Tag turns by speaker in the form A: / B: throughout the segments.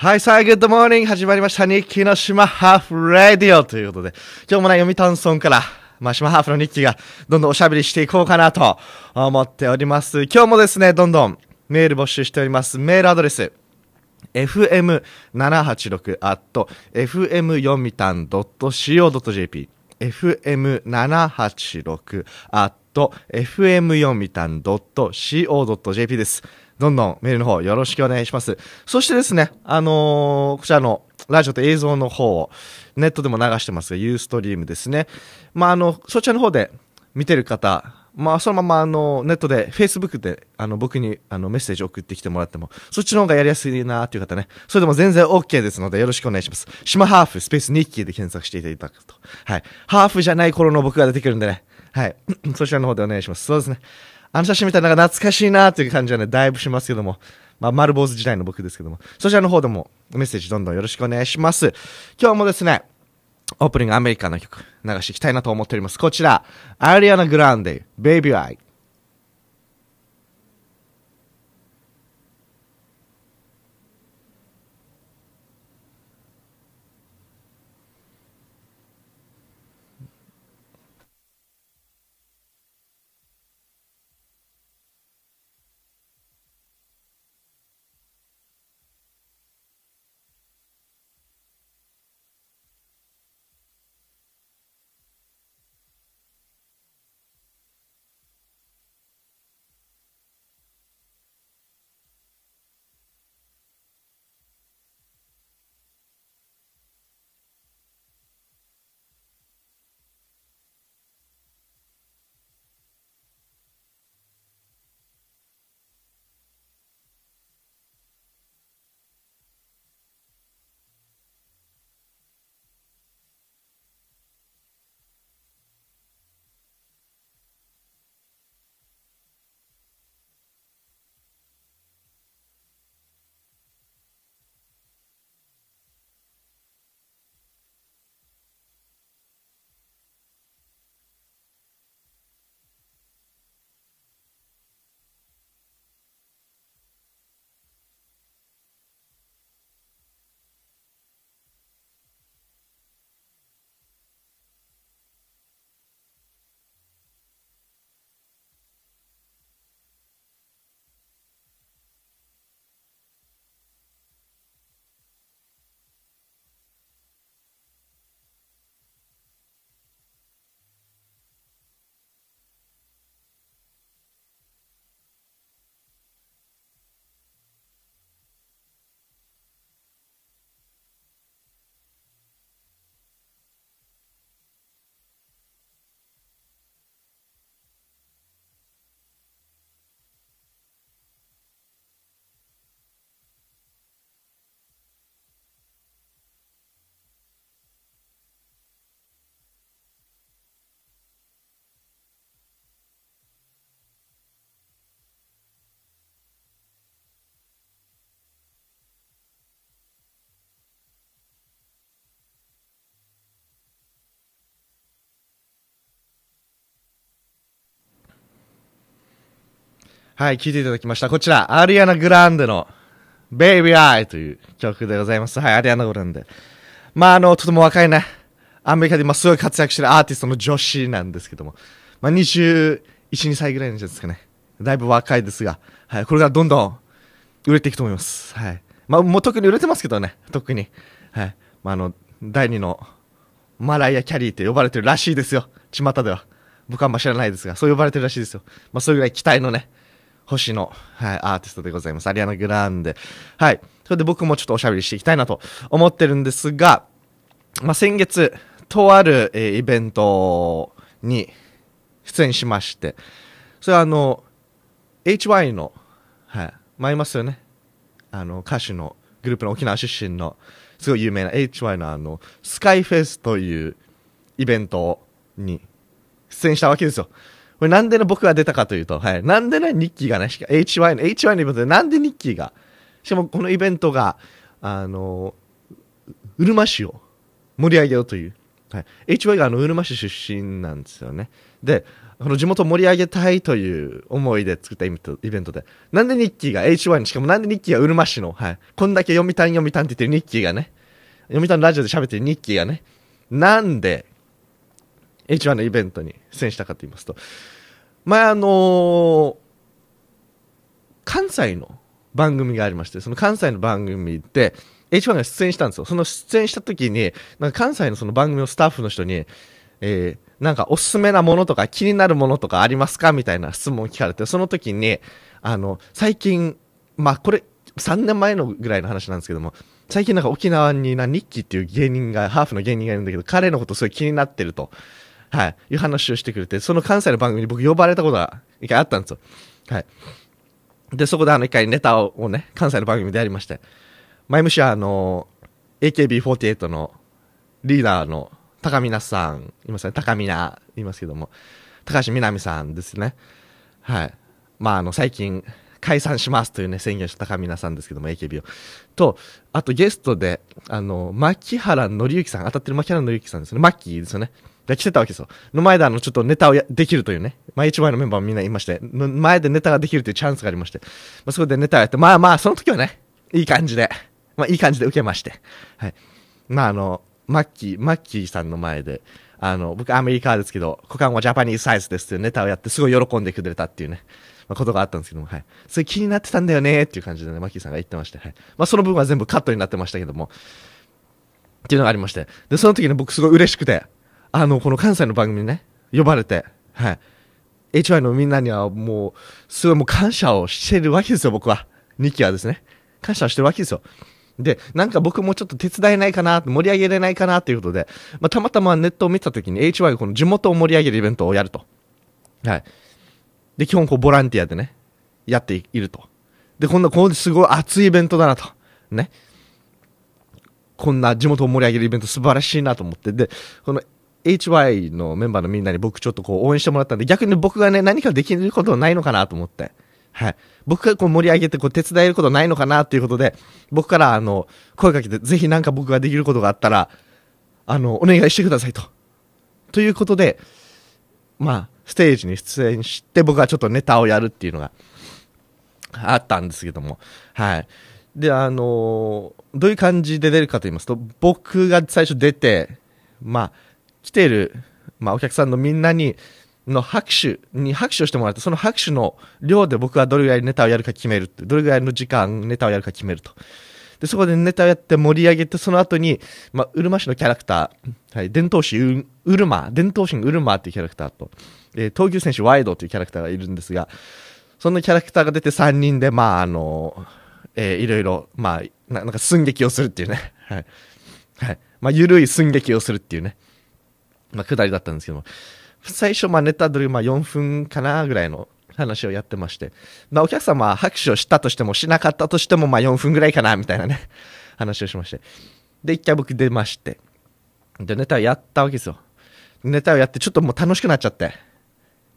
A: はい、さあ、グッドモーニング始まりました。日記の島ハーフラディオということで、今日もね、読谷村から、まあ、島ハーフの日記がどんどんおしゃべりしていこうかなと思っております。今日もですね、どんどんメール募集しております。メールアドレス。fm786 at fm4mitan.co.jp fm786 at fm4mitan.co.jp です。どんどんメールの方よろしくお願いします。そしてですね、あのー、こちらのラジオと映像の方をネットでも流してますが、ユーストリームですね。まあ、あの、そちらの方で見てる方、まあ、そのままあのネットで、Facebook であの僕にあのメッセージ送ってきてもらっても、そっちの方がやりやすいなっていう方ね、それでも全然 OK ですので、よろしくお願いします。島ハーフ、スペースニッキーで検索していただくと。はい。ハーフじゃない頃の僕が出てくるんでね、はい。そちらの方でお願いします。そうですね。あの写真見たらなんか懐かしいなという感じはね、だいぶしますけども。まあ、丸坊主時代の僕ですけども。そちらの方でもメッセージどんどんよろしくお願いします。今日もですね、オープニングアメリカの曲流していきたいなと思っております。こちら、アリアナ・グランデ、ベイビー・アイ。はい、聴いていただきました。こちら、アリアナ・グランデの Baby イという曲でございます。はい、アリアナ・グランデ。まあ、あの、とても若いね、アメリカで今すごい活躍してるアーティストの女子なんですけども、まあ、21、2歳ぐらいなんですかね。だいぶ若いですが、はい、これからどんどん売れていくと思います。はい。まあ、もう特に売れてますけどね、特に。はい。まあ、あの、第2のマライア・キャリーって呼ばれてるらしいですよ。巷では。僕はあんま知らないですが、そう呼ばれてるらしいですよ。まあ、それぐらい期待のね、星の、はい、アーティストでございます。アリアナ・グランデ。はい。それで僕もちょっとおしゃべりしていきたいなと思ってるんですが、まあ、先月、とある、えー、イベントに出演しまして、それはあの、HY の、はい、まあ、ますよね。あの、歌手の、グループの沖縄出身の、すごい有名な HY のあの、スカイフェスというイベントに出演したわけですよ。これなんでね、僕が出たかというと、はい。なんでね、ニッキーがね、HY の、HY のイベントでなんでニッキーが、しかもこのイベントが、あの、うるま市を盛り上げようという。はい。HY があの、うるま市出身なんですよね。で、この地元を盛り上げたいという思いで作ったイベントで、なんでニッキーが HY に、しかもなんでニッキーがうるま市の、はい。こんだけ読みたん読みたんって言ってるニッキーがね、読みたんラジオで喋ってるニッキーがね、なんで H1 のイベントに出演したかと言いますと、まあ、あのー、関西の番組がありまして、その関西の番組で、H1 が出演したんですよ。その出演した時に、なんか関西のその番組のスタッフの人に、えー、なんかおすすめなものとか気になるものとかありますかみたいな質問を聞かれて、その時に、あの、最近、まあこれ、3年前のぐらいの話なんですけども、最近なんか沖縄にな、ニッキーっていう芸人が、ハーフの芸人がいるんだけど、彼のことすごい気になってると。はい、いう話をしてくれて、その関西の番組に僕呼ばれたことが一回あったんですよ。はい。で、そこであの一回ネタをね、関西の番組でやりまして、前むしはあの、AKB48 のリーダーの高見なさん、いますね。高見な、いますけども、高橋みなみさんですね。はい。まあ、あの、最近、解散しますというね、宣言した高見なさんですけども、AKB を。と、あとゲストで、あの、牧原紀之さん、当たってる牧原紀之さんですね。マッキーですよね。で、来てたわけですよ。の前であの、ちょっとネタをできるというね、ま一枚のメンバーみんないまして、前でネタができるというチャンスがありまして、まあそこでネタをやって、まあまあ、その時はね、いい感じで、まあいい感じで受けまして、はい。まああの、マッキー、マッキーさんの前で、あの、僕アメリカですけど、股間はジャパニーズサイズですっていうネタをやって、すごい喜んでくれたっていうね、まあ、ことがあったんですけども、はい。それ気になってたんだよねっていう感じでね、マッキーさんが言ってまして、はい。まあその部分は全部カットになってましたけども、っていうのがありまして。で、その時に僕すごい嬉しくて、あの、この関西の番組にね、呼ばれて、はい。HY のみんなにはもう、すごいもう感謝をしてるわけですよ、僕は。2期はですね。感謝をしてるわけですよ。で、なんか僕もちょっと手伝えないかな、盛り上げれないかなということで、まあ、たまたまネットを見たときに HY がこの地元を盛り上げるイベントをやると。はい。で、基本こうボランティアでね、やっていると。で、こんな、こうすごい熱いイベントだなと。ね。こんな地元を盛り上げるイベント素晴らしいなと思って。で、この HY のメンバーのみんなに僕ちょっとこう応援してもらったんで、逆に僕がね、何かできることないのかなと思って。はい。僕がこう盛り上げてこう手伝えることないのかなということで、僕からあの、声かけて、ぜひなんか僕ができることがあったら、あの、お願いしてくださいと。ということで、まあ、ステージに出演して、僕はちょっとネタをやるっていうのがあったんですけども、はい。で、あのどういう感じで出るかと言いますと、僕が最初出て、まあ、来てる、まあ、お客さんのみんなにの拍手に拍手をしてもらってその拍手の量で僕はどれぐらいネタをやるか決めるってどれぐらいの時間ネタをやるか決めるとでそこでネタをやって盛り上げてその後に、まあ、うるま市のキャラクター、はい、伝統師ううるま伝統神うるまっていうキャラクターと、えー、東急選手ワイドというキャラクターがいるんですがそのキャラクターが出て3人でまああのえー、いろいろまあなんか寸劇をするっていうねはい、はい、まあ緩い寸劇をするっていうねまあ、下りだったんですけど最初、まあ、ネタ撮り、まあ、4分かなぐらいの話をやってまして、まあ、お客様は拍手をしたとしても、しなかったとしても、まあ、4分ぐらいかな、みたいなね、話をしまして。で、一回僕出まして、で、ネタをやったわけですよ。ネタをやって、ちょっともう楽しくなっちゃって、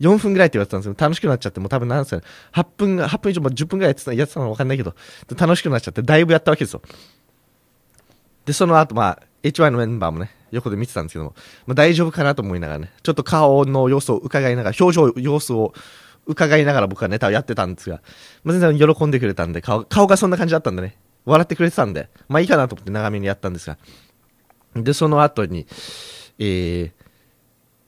A: 4分ぐらいって言われてたんですけど、楽しくなっちゃって、もう多分何ですかね、8分、8分以上、も10分ぐらいやってたやってたのわかんないけど、楽しくなっちゃって、だいぶやったわけですよ。で、その後、まあ、HY のメンバーもね、横で見てたんですけども、まあ、大丈夫かなと思いながらね、ちょっと顔の様子を伺いながら、表情、様子を伺いながら僕はネタをやってたんですが、まあ、全然喜んでくれたんで顔、顔がそんな感じだったんでね、笑ってくれてたんで、まあいいかなと思って長めにやったんですが、で、その後に、えー、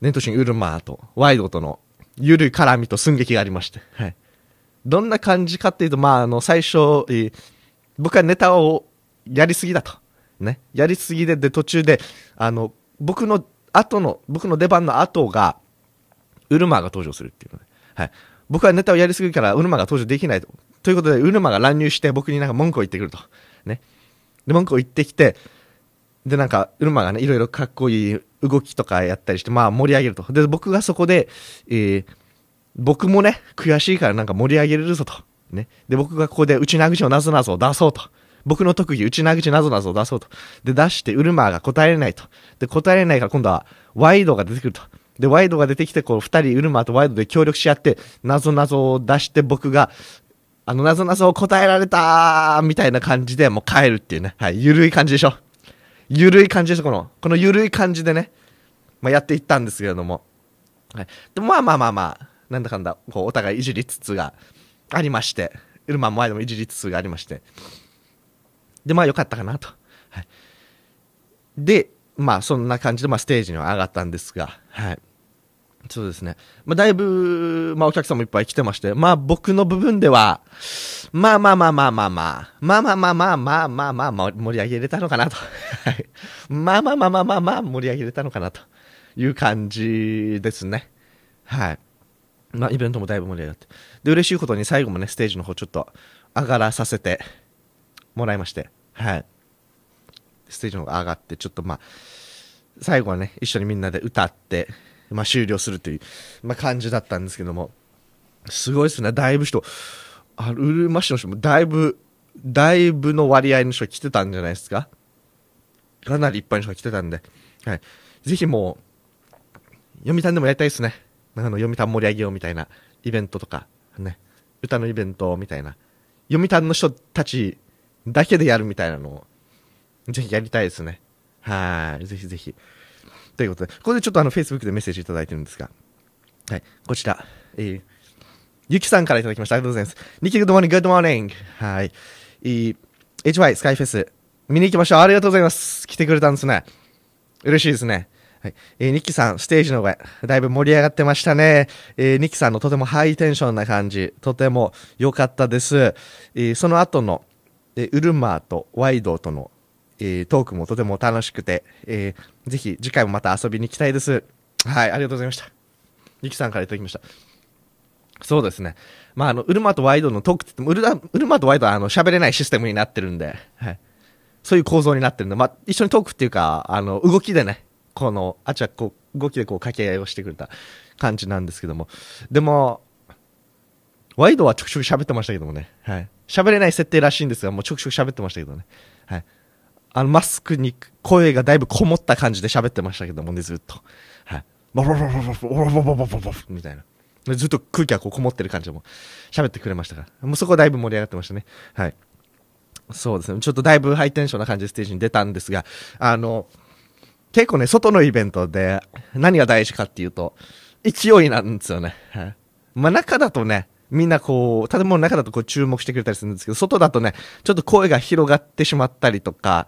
A: ネントシン・ウルマーとワイドとのゆるい絡みと寸劇がありまして、はい。どんな感じかっていうと、まあ、あの、最初、えー、僕はネタをやりすぎだと。ね。やりすぎで、で、途中で、あの、僕の後の、僕の出番の後が、ウルマーが登場するっていうのね。はい。僕はネタをやりすぎるから、ウルマーが登場できないと。ということで、ウルマーが乱入して、僕になんか文句を言ってくると。ね。で、文句を言ってきて、で、なんか、ウルマがね、いろいろかっこいい動きとかやったりして、まあ盛り上げると。で、僕がそこで、えー、僕もね、悔しいからなんか盛り上げれるぞと。ね。で、僕がここで、うちの悪事をなぞなぞを出そうと。僕の特技、内なぐちなぞなぞを出そうと。で、出して、ウルマーが答えれないと。で、答えれないから今度は、ワイドが出てくると。で、ワイドが出てきて、こう、二人、ウルマーとワイドで協力し合って、なぞなぞを出して、僕が、あの、なぞなぞを答えられたみたいな感じで、もう帰るっていうね。はい。ゆるい感じでしょ。ゆるい感じでしょ、この。このゆるい感じでね。まあ、やっていったんですけれども。はい。で、まあまあまあまあ、なんだかんだ、こう、お互いいじりつつがありまして、ウルマーもワイドもいじりつつがありまして。で、まあよかったかなと。はい、で、まあそんな感じで、まあステージには上がったんですが、はい。そうですね。まあだいぶ、まあお客さんもいっぱい来てまして、まあ僕の部分では、まあまあまあまあまあまあ、まあまあまあまあまあまあまあ、まあまあまあまあまあまあ盛り上げれたのかなと。はい。まあまあまあまあまあまあ盛り上げれたのかなという感じですね。はい。まあイベントもだいぶ盛り上がって。で、嬉しいことに最後もね、ステージの方ちょっと上がらさせてもらいまして、はい。ステージの方が上がって、ちょっとまあ、最後はね、一緒にみんなで歌って、まあ、終了するという、まあ、感じだったんですけども、すごいっすね。だいぶ人、あうるま市の人もだいぶ、だいぶの割合の人が来てたんじゃないですか。かなりいっぱいの人が来てたんで、はい。ぜひもう、読谷でもやりたいですね。あの、読谷盛り上げようみたいなイベントとか、ね、歌のイベントみたいな。読谷の人たちだけでやるみたいなのを、ぜひやりたいですね。はい。ぜひぜひ。ということで、ここでちょっとあの、Facebook でメッセージいただいてるんですが、はい。こちら、えー、ゆきさんからいただきました。ありがとうございます。ニキ、グッドモーニング、グッドモーニング。はい。えー、HY スカイフェス、見に行きましょう。ありがとうございます。来てくれたんですね。嬉しいですね。はい。えー、ニッキさん、ステージの上、だいぶ盛り上がってましたね。えー、ニッキさんのとてもハイテンションな感じ、とても良かったです。えー、その後の、でウルマーとワイドとの、えー、トークもとても楽しくて、えー、ぜひ次回もまた遊びに行きたいです。はい、ありがとうございました。ゆきさんからいただきました。そうですね。まあ、あの、ウルマとワイドのトークって言っても、ウルマとワイドはあの喋れないシステムになってるんで、はい。そういう構造になってるんで、まあ、一緒にトークっていうか、あの、動きでね、この、あちゃこう、動きでこう掛け合いをしてくれた感じなんですけども。でも、ワイドはちょくちょく喋ってましたけどもね、はい。喋れない設定らしいんですが、もうちょくちょく喋ってましたけどね、はい。あの、マスクに声がだいぶこもった感じで喋ってましたけどもね、ずっと。はい。ボボボボボボボボボボボみたいな。ずっと空気がこうこもってる感じでも喋ってくれましたから。もうそこだいぶ盛り上がってましたね。はい。そうですね。ちょっとだいぶハイテンションな感じでステージに出たんですが、あの、結構ね、外のイベントで何が大事かっていうと、勢いなんですよね。はい。まあ中だとね、みんなこう、建物の中だとこう注目してくれたりするんですけど、外だとね、ちょっと声が広がってしまったりとか、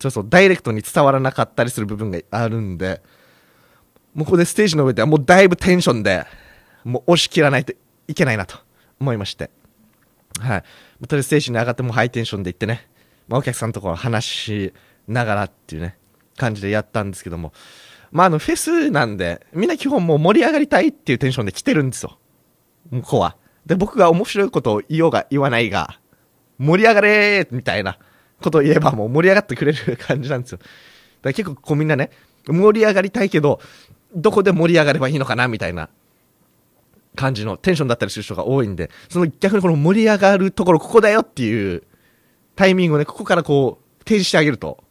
A: そうそう、ダイレクトに伝わらなかったりする部分があるんで、もうここでステージの上ではもうだいぶテンションで、もう押し切らないといけないなと思いまして。はい。とりあえずステージに上がってもハイテンションで行ってね、まあ、お客さんとこ話しながらっていうね、感じでやったんですけども、まあ、あの、フェスなんで、みんな基本もう盛り上がりたいっていうテンションで来てるんですよ。向こうは。で、僕が面白いことを言おうが言わないが、盛り上がれみたいなことを言えばもう盛り上がってくれる感じなんですよ。だから結構こうみんなね、盛り上がりたいけど、どこで盛り上がればいいのかなみたいな感じのテンションだったりする人が多いんで、その逆にこの盛り上がるところ、ここだよっていうタイミングをね、ここからこう、提示してあげると、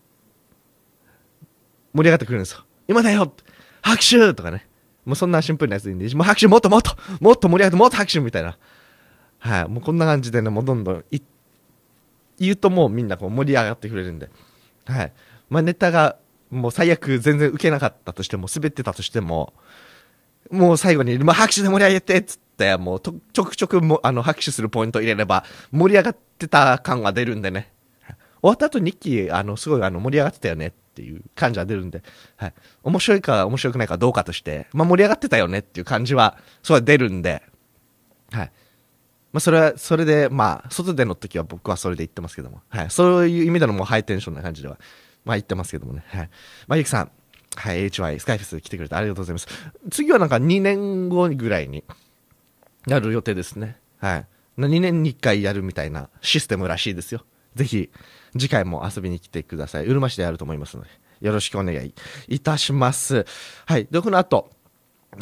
A: 盛り上がってくるんですよ。今だよ拍手とかね。もうそんなシンプルなやつでいいんで、もう拍手もっともっと、もっと盛り上がって、もっと拍手みたいな。はい、もうこんな感じでね、もうどんどん言うともうみんなこう盛り上がってくれるんで。はい。まあネタが、もう最悪全然受けなかったとしても、滑ってたとしても、もう最後に、ま拍手で盛り上げてっつって、もうちょくちょくもあの拍手するポイント入れれば、盛り上がってた感が出るんでね。終わった後、ニッキー、あの、すごいあの盛り上がってたよねっっていう感じは出るんで、はい。面白いか面白くないかどうかとして、まあ盛り上がってたよねっていう感じは、そうは出るんで、はい。まあそれは、それで、まあ、外での時は僕はそれで言ってますけども、はい。そういう意味でのもうハイテンションな感じでは、まあ言ってますけどもね、はい。まあゆきさん、はい、HY スカイフェス来てくれてありがとうございます。次はなんか2年後ぐらいになる予定ですね。はい。2年に1回やるみたいなシステムらしいですよ。ぜひ次回も遊びに来てください。うるま市でやると思いますので、よろしくお願いいたします。はい。で、この後、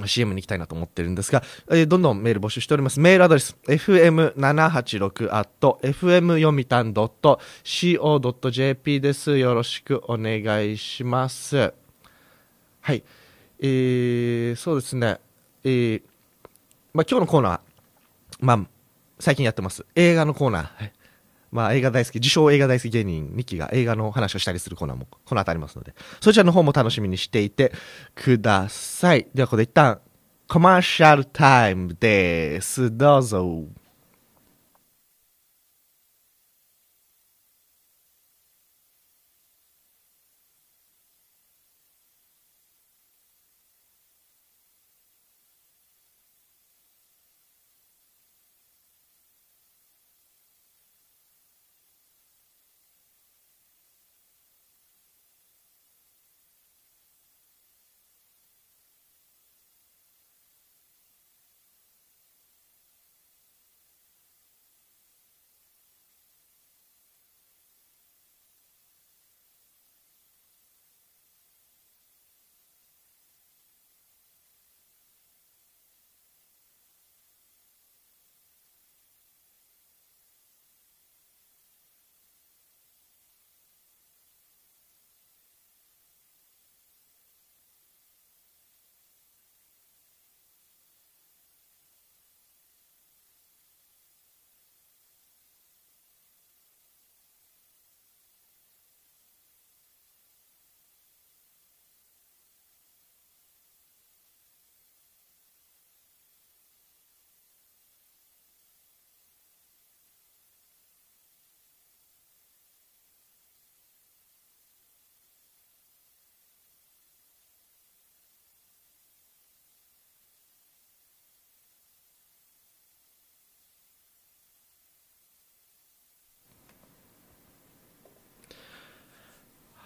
A: CM に行きたいなと思ってるんですが、えー、どんどんメール募集しております。メールアドレス、fm786.fmyomitan.co.jp です。よろしくお願いします。はい。えー、そうですね。えー、まあ、今日のコーナー、まあ、最近やってます。映画のコーナー。はいまあ、映画大好き、自称映画大好き芸人、ニキが映画の話をしたりするコーナーも、この後ありますので、そちらの方も楽しみにしていてください。では、ここで一旦、コマーシャルタイムです。どうぞ。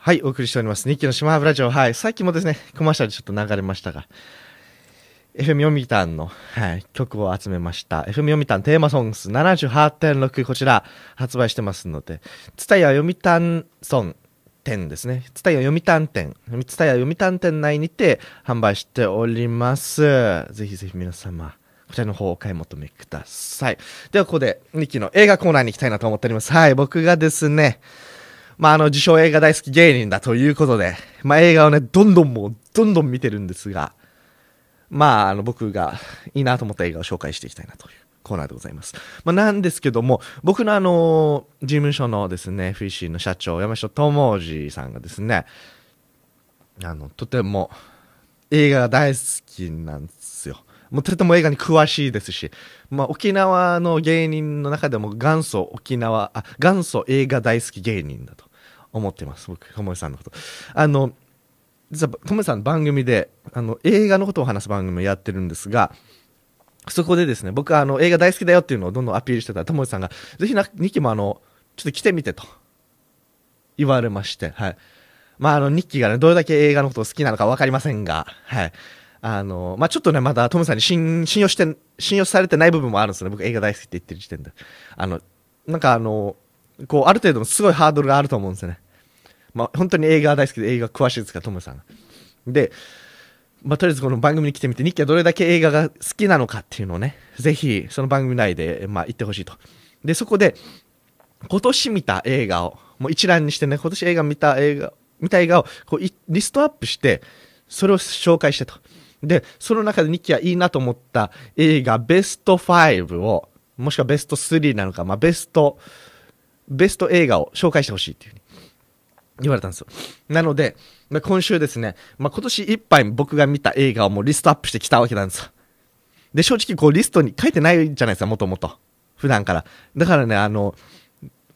A: はい、お送りしております。日記の島ジ城。はい、さっきもですね、コマーシャルでちょっと流れましたが、FM 読谷の、はい、曲を集めました。FM 読谷テーマソングス78.6、こちら、発売してますので、つたヤ読谷村店ですね。つたヤ読谷店、つたヤ読谷店内にて販売しております。ぜひぜひ皆様、こちらの方お買い求めください。では、ここで、日記の映画コーナーに行きたいなと思っております。はい、僕がですね、まあ、あの、自称映画大好き芸人だということで、まあ、映画をね、どんどんもう、どんどん見てるんですが、まあ、あの、僕がいいなと思った映画を紹介していきたいなというコーナーでございます。まあ、なんですけども、僕のあの、事務所のですね、フィッシーの社長、山下智治さんがですね、あの、とても、映画が大好きなんですよ。もうとても映画に詳しいですし、まあ、沖縄の芸人の中でも元祖沖縄、あ、元祖映画大好き芸人だと思ってます、僕、ともさんのこと。あの、実は、ともさん番組で、あの、映画のことを話す番組をやってるんですが、そこでですね、僕はあの、映画大好きだよっていうのをどんどんアピールしてたら、ともさんが、ぜひな、ニキもあの、ちょっと来てみてと、言われまして、はい。まあ、あの、ニッキーがね、どれだけ映画のことを好きなのかわかりませんが、はい。あの、まあ、ちょっとね、まだトムさんに信信用して、信用されてない部分もあるんですね。僕映画大好きって言ってる時点で。あの、なんかあの、こう、ある程度のすごいハードルがあると思うんですよね。まあ、本当に映画大好きで映画詳しいですから、トムさん。で、まあ、とりあえずこの番組に来てみて、日記はどれだけ映画が好きなのかっていうのをね、ぜひ、その番組内で、まあ、言ってほしいと。で、そこで、今年見た映画を、もう一覧にしてね、今年映画見た映画、見た映画を、こう、リストアップして、それを紹介してと。で、その中で日記はいいなと思った映画ベスト5を、もしくはベスト3なのか、まあ、ベスト、ベスト映画を紹介してほしいっていう言われたんですよ。なので、まあ、今週ですね、まあ、今年いっぱい僕が見た映画をもうリストアップしてきたわけなんですよ。で、正直こうリストに書いてないじゃないですか、もともと。普段から。だからね、あの、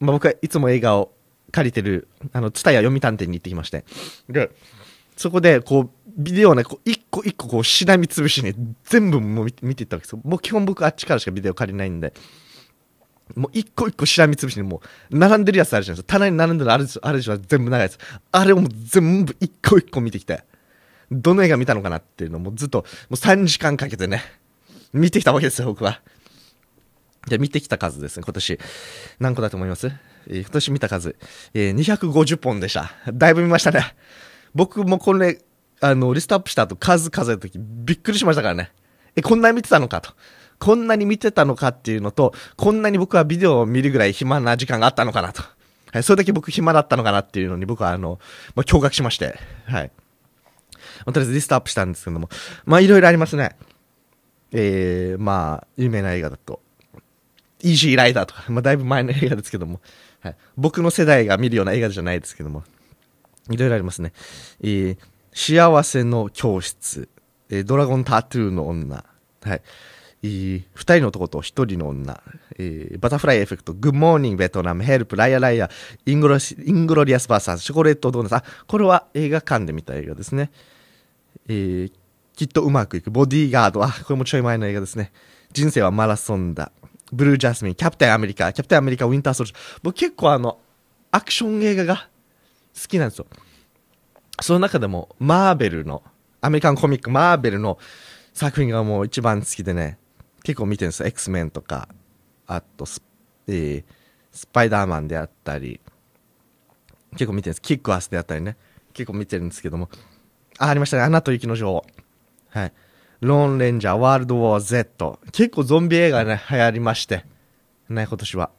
A: まあ、僕はいつも映画を借りてる、あの、蔦屋ヤ読谷店に行ってきまして。で、そこで、こう、ビデオをね、こう一個一個こう、しなみつぶしに、ね、全部もう見ていったわけですよ。もう基本僕あっちからしかビデオ借りないんで。もう一個一個しらみつぶしにもう並んでるやつあるじゃないですか棚に並んでるあるあるじゃ全部長いやつあれをもう全部一個一個見てきてどの映画見たのかなっていうのをもずっともう3時間かけてね見てきたわけですよ僕はじゃ見てきた数ですね今年何個だと思います、えー、今年見た数、えー、250本でしただいぶ見ましたね僕もこれあのリストアップした後数数えた時びっくりしましたからねえこんなに見てたのかとこんなに見てたのかっていうのと、こんなに僕はビデオを見るぐらい暇な時間があったのかなと。はい、それだけ僕暇だったのかなっていうのに僕はあの、まあ、驚愕しまして、はい。まとりあえずリストアップしたんですけども、まあいろいろありますね。えー、まあ、有名な映画だと、イージーライダーとか、まあだいぶ前の映画ですけども、はい、僕の世代が見るような映画じゃないですけども、いろいろありますね。えー、幸せの教室、えー、ドラゴンタトゥーの女、はい。2人の男と1人の女、えー、バタフライエフェクト、グッモーニングベトナム、ヘルプ、ライアライア、イングロイングロリアスバーサー、チョコレートドーナツ、あ、これは映画館で見た映画ですね。えー、きっとうまくいく、ボディーガード、あ、これもちょい前の映画ですね。人生はマラソンだ、ブルージャスミン、キャプテンアメリカ、キャプテンアメリカ、ウィンターソルジャー、僕結構あの、アクション映画が好きなんですよ。その中でも、マーベルの、アメリカンコミック、マーベルの作品がもう一番好きでね、結構見てるんですよ X メンとかあとス,、えー、スパイダーマンであったり結構見てるんですキックアスであったりね結構見てるんですけどもあありましたね「アナと雪の女王」はい「ローンレンジャーワールドウォー Z」結構ゾンビ映画ね流行りましてね今年は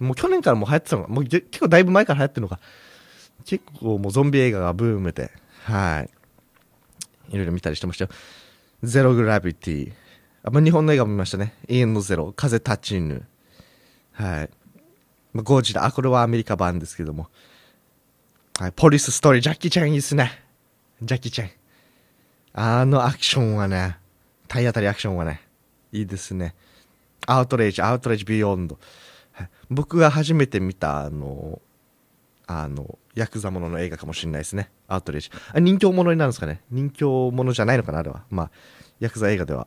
A: もう去年からも流行ってたのがもう結構だいぶ前から流行ってるのが結構もうゾンビ映画がブームではいいろいろ見たりしてましたよゼログラビティあまあ、日本の映画見ましたね。永遠のゼロ、風立ちぬ。はい。まあ、ゴジラ、あ、これはアメリカ版ですけども。はい、ポリスストーリー、ジャッキーちゃんいいっすね。ジャッキーちゃん。あのアクションはね、体当たりアクションはね、いいですね。アウトレイジ、アウトレイジビヨンド。はい、僕が初めて見た、あの、あの、ヤクザものの映画かもしれないですね。アウトレイジ。あ、人気者になるんですかね。人気者じゃないのかな、あれは。まあ、ヤクザ映画では。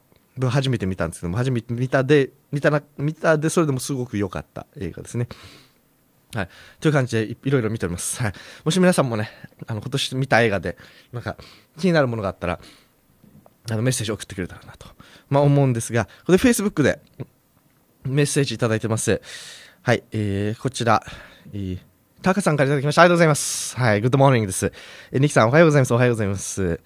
A: 初めて見たんですけども初めて見たで見たな見たでそれでもすごく良かった映画ですね。はい。という感じでい、いろいろ見ております。はい。もし皆さんもね、あの、今年見た映画で、なんか、気になるものがあったら、あの、メッセージを送ってくれたらなと、まあ、思うんですが、これ、Facebook で、メッセージいただいてます。はい、えー、こちら、えー、タカさんからいただきました。ありがとうございます。はい、グッドモーニングです。えー、ニキさん、おはようございます。おはようございます。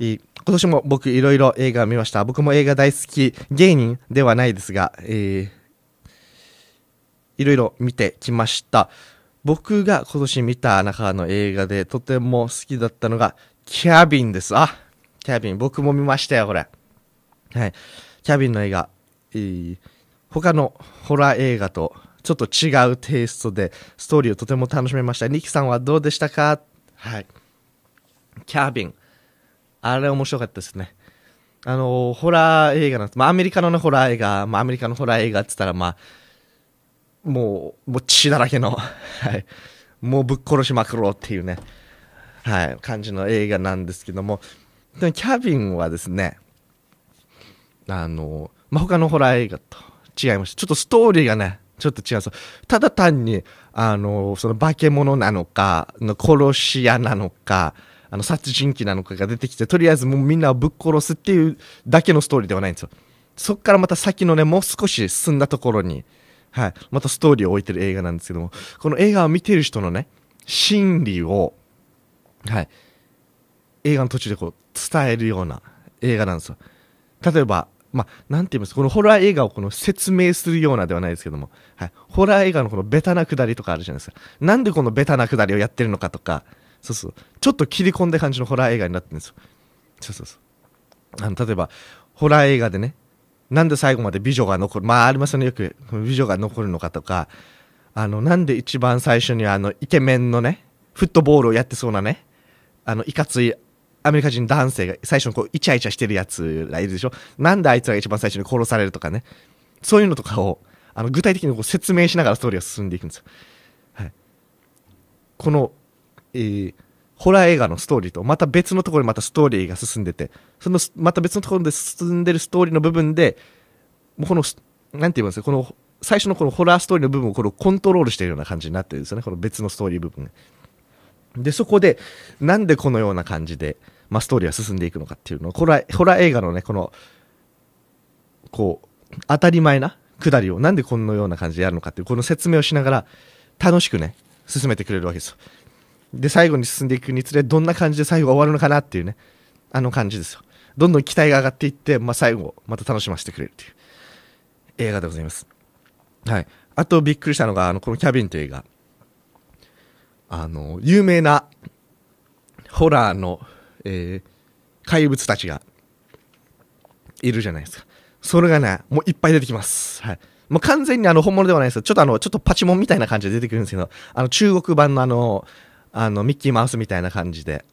A: えー今年も僕いろいろ映画見ました。僕も映画大好き芸人ではないですが、えー、いろいろ見てきました。僕が今年見た中の映画でとても好きだったのが、キャビンです。あ、キャビン。僕も見ましたよ、これ。はい。キャビンの映画、えー、他のホラー映画とちょっと違うテイストで、ストーリーをとても楽しめました。ニキさんはどうでしたかはい。キャビン。あれ面白かったですね。あの、ホラー映画なんです。まあ、アメリカの、ね、ホラー映画、まあ、アメリカのホラー映画って言ったら、まあ、もう、もう血だらけの、はい。もうぶっ殺しまくろうっていうね、はい、感じの映画なんですけども、でもキャビンはですね、あの、まあ、他のホラー映画と違いました。ちょっとストーリーがね、ちょっと違うんですよ。ただ単に、あの、その化け物なのか、殺し屋なのか、あの殺人鬼なのかが出てきてとりあえずもうみんなをぶっ殺すっていうだけのストーリーではないんですよそっからまた先のねもう少し進んだところに、はい、またストーリーを置いてる映画なんですけどもこの映画を見てる人のね心理を、はい、映画の途中でこう伝えるような映画なんですよ例えばまあ、なんて言いますこのホラー映画をこの説明するようなではないですけども、はい、ホラー映画のこのベタなくだりとかあるじゃないですか。なんでこのベタなくだりをやってるのかとか、そうそうちょっと切り込んだ感じのホラー映画になってるんですよそうそうそうあの例えばホラー映画でねなんで最後まで美女が残るまあありますよねよく美女が残るのかとかあのなんで一番最初にあのイケメンのねフットボールをやってそうなねあのいかついアメリカ人男性が最初にこうイチャイチャしてるやつがいるでしょなんであいつが一番最初に殺されるとかねそういうのとかをあの具体的にこう説明しながらストーリーが進んでいくんですよ、はい、このえー、ホラー映画のストーリーと、また別のところにまたストーリーが進んでて、その、また別のところで進んでるストーリーの部分で、もうこの、なんて言いますか、この、最初のこのホラーストーリーの部分をこをコントロールしてるような感じになってるんですよね、この別のストーリー部分。で、そこで、なんでこのような感じで、まあ、ストーリーは進んでいくのかっていうのを、ホラー、ホラー映画のね、この、こう、当たり前な下りを、なんでこのような感じでやるのかっていう、この説明をしながら、楽しくね、進めてくれるわけですよ。で最後に進んでいくにつれどんな感じで最後が終わるのかなっていうねあの感じですよどんどん期待が上がっていって、まあ、最後また楽しませてくれるっていう映画でございますはいあとびっくりしたのがあのこの「キャビン」という映画あの有名なホラーの、えー、怪物たちがいるじゃないですかそれがねもういっぱい出てきますはいもう完全にあの本物ではないですちょっとあの、ちょっとパチモンみたいな感じで出てくるんですけど、あの中国版のあの、あの、ミッキーマウスみたいな感じで、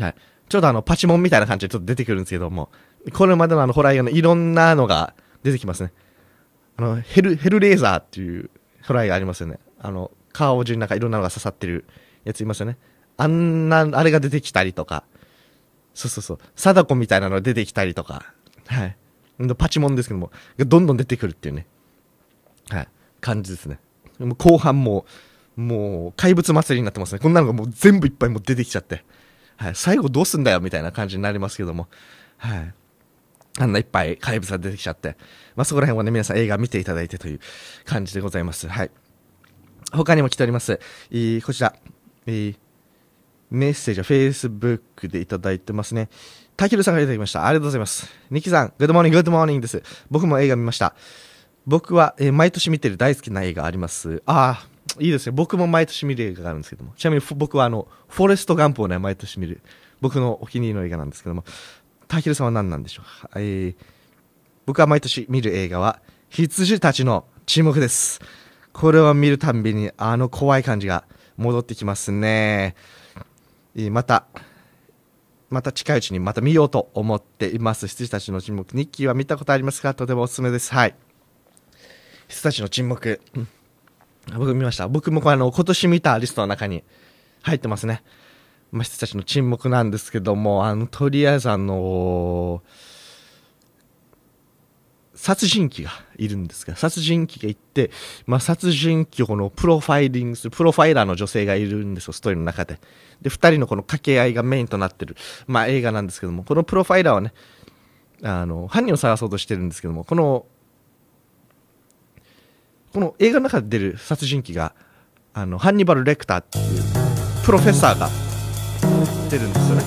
A: はい。ちょうどあの、パチモンみたいな感じでちょっと出てくるんですけども、これまでのあの、ホラー映画のいろんなのが出てきますね。あの、ヘル、ヘルレーザーっていうホラー映画ありますよね。あの、顔中になんかいろんなのが刺さってるやついますよね。あんな、あれが出てきたりとか、そうそうそう、貞子みたいなのが出てきたりとか、はい。パチモンですけども、どんどん出てくるっていうね、はい、感じですね。もう後半ももう怪物祭りになってますね。こんなのがもう全部いっぱいもう出てきちゃって。はい、最後どうすんだよみたいな感じになりますけども。はい。あんないっぱい怪物が出てきちゃって。まあ、そこら辺はね、皆さん映画見ていただいてという感じでございます。はい。他にも来ております。えー、こちら。えー、メッセージは Facebook でいただいてますね。たけるさんがいただきました。ありがとうございます。ニキさん、グッドモーニング、グッドモーニングです。僕も映画見ました。僕は、えー、毎年見てる大好きな映画あります。ああ、いいですね。僕も毎年見る映画があるんですけども。ちなみに僕はあの、フォレストガンプをね、毎年見る。僕のお気に入りの映画なんですけども。タヒルさんは何なんでしょうか、えー、僕は毎年見る映画は、羊たちの沈黙です。これを見るたんびに、あの怖い感じが戻ってきますね。えー、また、また近いうちにまた見ようと思っています。羊たちの沈黙。ニッキーは見たことありますかとてもおすすめです。はい。羊たちの沈黙。僕見ました。僕もこれあの、今年見たリストの中に入ってますね。まあ、たちの沈黙なんですけども、あの、とりあえずあの殺人鬼がいるんですが、殺人鬼が行って、まあ、殺人鬼をこのプロファイリングする、プロファイラーの女性がいるんですよ、ストーリーの中で。で、二人のこの掛け合いがメインとなってる、まあ、映画なんですけども、このプロファイラーはね、あの、犯人を探そうとしてるんですけども、このこの映画の中で出る殺人鬼があのハンニバル・レクターっていうプロフェッサーが出るんですよね。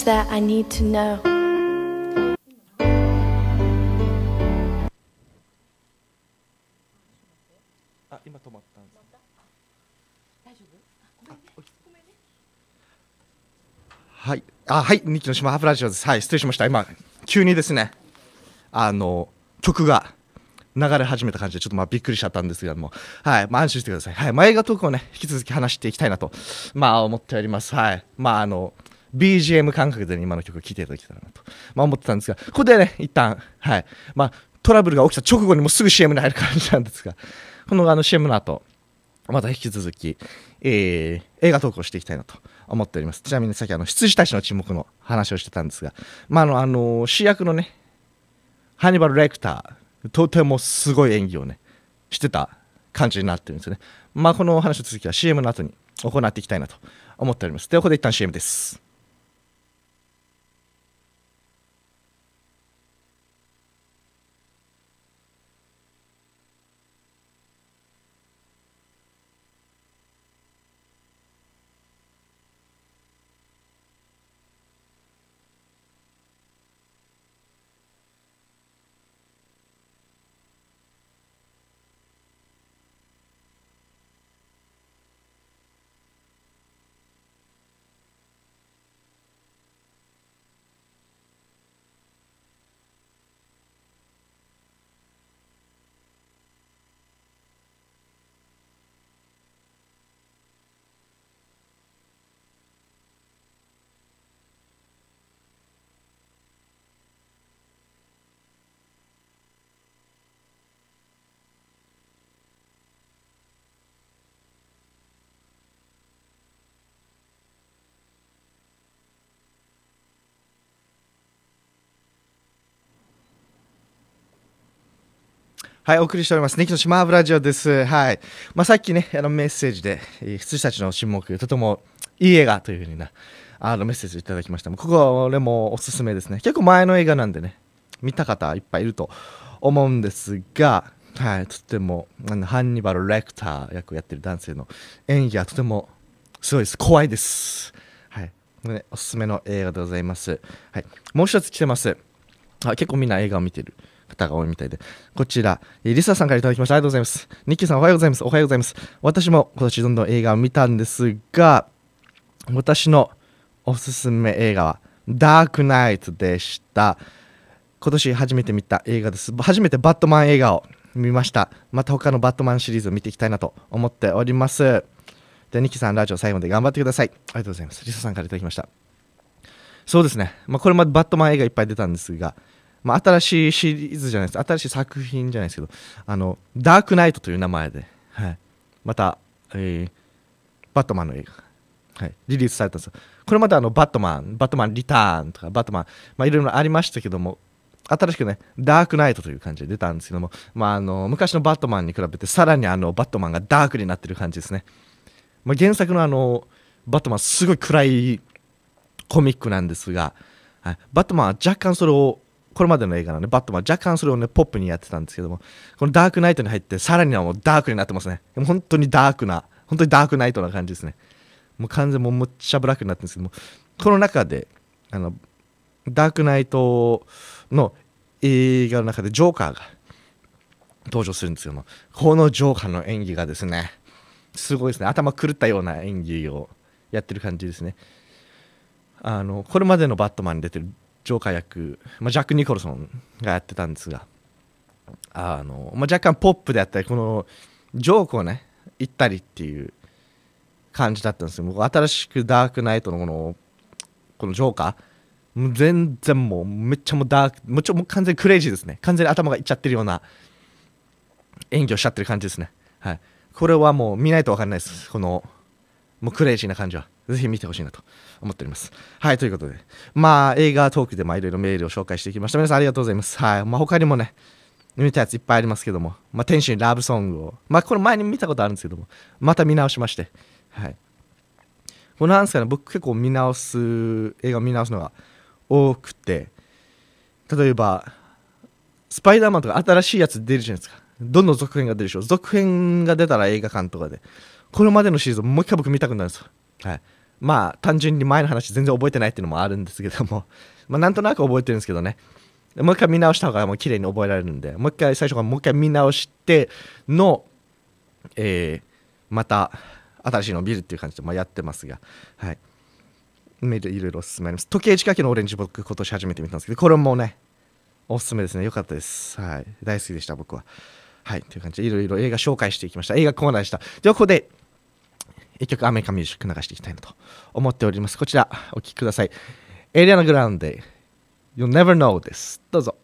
A: things that I need to know. あ今止まったん大丈夫はいあはい日記の島ハブラジオですはい失礼しました今急にですねあの曲が流れ始めた感じでちょっとまあびっくりしちゃったんですけども、はい、まあ、安心してください。はい、前あ、映画トーをね、引き続き話していきたいなと、まあ思っております。はい。まああの、BGM 感覚で、ね、今の曲を聴いていただけたらなと、まあ、思ってたんですが、ここでね、一旦、はい。まあ、トラブルが起きた直後にもすぐ CM に入る感じなんですが、このあの CM の後、また引き続き、えー、映画投稿していきたいなと思っております。ちなみにさっきあの羊たちの沈黙の話をしてたんですが、まあのあの主役のね、ハニバル・レクター、とてもすごい演技をね、してた感じになってるんですよね。まあ、この話の続きは CM の後に行っていきたいなと思っております。では、ここで一旦 CM です。はい、お送りしております。ネキの島ブラジオです。はい。まあ、さっきね、あのメッセージで、羊たちの沈黙、とてもいい映画というふうにな、あのメッセージいただきました。ここは俺もおすすめですね。結構前の映画なんでね、見た方いっぱいいると思うんですが、はい、とても、のハンニバル・レクター役をやってる男性の演技はとてもすごいです。怖いです。はい。ね、おすすめの映画でございます。はい。もう一つ来てます。あ結構みんな映画を見てる。方が多いみたいで、こちら、リサさんから頂きました。ありがとうございます。ニッキーさんおはようございます。おはようございます。私も今年どんどん映画を見たんですが、私のおすすめ映画は、ダークナイトでした。今年初めて見た映画です。初めてバットマン映画を見ました。また他のバットマンシリーズを見ていきたいなと思っております。で、ニッキーさん、ラジオ最後まで頑張ってください。ありがとうございます。リサさんから頂きました。そうですね。まあ、これまでバットマン映画いっぱい出たんですが、まあ、新しいシリーズじゃないです新しい作品じゃないですけどあのダークナイトという名前で、はい、また、えー、バットマンの映画、はい、リリースされたんですよこれまたあのバットマンバットマンリターンとかバットマン、まあ、いろいろありましたけども新しくねダークナイトという感じで出たんですけども、まあ、あの昔のバットマンに比べてさらにあのバットマンがダークになってる感じですね、まあ、原作のあのバットマンすごい暗いコミックなんですが、はい、バットマンは若干それをこれまでの映画のね、バットマン、若干それをね、ポップにやってたんですけども、このダークナイトに入って、さらにはもうダークになってますね。本当にダークな、本当にダークナイトな感じですね。もう完全もうむっちゃブラックになってるんですけども、この中で、あの、ダークナイトの映画の中でジョーカーが登場するんですけども、このジョーカーの演技がですね、すごいですね。頭狂ったような演技をやってる感じですね。あのこれまでのバットマンに出てるジョーカー役、まあ、ジャック・ニコルソンがやってたんですがあの、まあ、若干ポップであったりこのジョークをね行ったりっていう感じだったんですもう新しくダークナイトのこのこのジョーカーもう全然もうめっちゃもうダークもちょもう完全クレイジーですね完全に頭がいっちゃってるような演技をしちゃってる感じですねはいこれはもう見ないと分かんないですこのもうクレイジーな感じはぜひ見てほしいなと思っております。はい、ということで、まあ、映画トークでもいろいろメールを紹介していきました。皆さんありがとうございます。はい、まあ、他にもね、見たやついっぱいありますけども、まあ、天使にラブソングを、まあ、これ前に見たことあるんですけども、また見直しまして、はい。このなですかね、僕結構見直す、映画見直すのが多くて、例えば、スパイダーマンとか新しいやつ出るじゃないですか。どんどん続編が出るでしょ。続編が出たら映画館とかで。これまでのシーズン、もう一回僕見たくなるんですよ。はい。まあ単純に前の話全然覚えてないっていうのもあるんですけども、まあ、なんとなく覚えてるんですけどねもう一回見直した方がもう綺麗に覚えられるんでもう一回最初からもう一回見直しての、えー、また新しいのを見るっていう感じで、まあ、やってますが、はい、いろいろおすすめあります時計仕掛けのオレンジ僕今年初めて見たんですけどこれもねおすすめですねよかったです、はい、大好きでした僕ははいという感じでいろいろ映画紹介していきました映画コーナーでしたではここで一曲アメリカミュージック流していきたいなと思っております。こちらお聴きください。エリアのグランデ、You Never Know です。どうぞ。